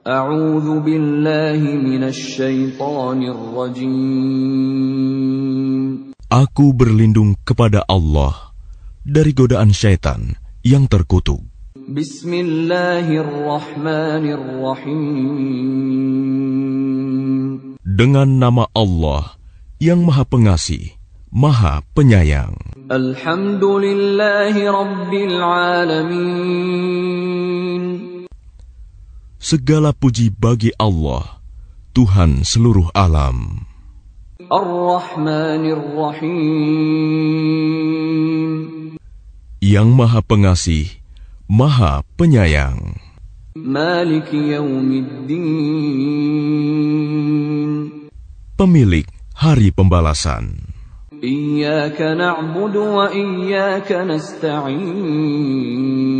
A'udzu billahi minasyaitonir rajim. Aku berlindung kepada Allah dari godaan syaitan yang terkutuk. Bismillahirrahmanirrahim. Dengan nama Allah yang Maha Pengasih, Maha Penyayang. Alhamdulillahi Rabbil Alamin. Segala puji bagi Allah, Tuhan seluruh alam. rahim Yang Maha Pengasih, Maha Penyayang. Malik Pemilik Hari Pembalasan. Iyaka na'budu wa iyaka nasta'in.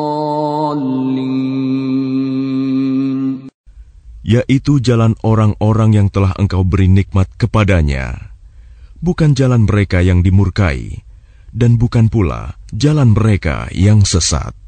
yaitu jalan orang-orang yang telah engkau beri nikmat kepadanya, bukan jalan mereka yang dimurkai, dan bukan pula jalan mereka yang sesat.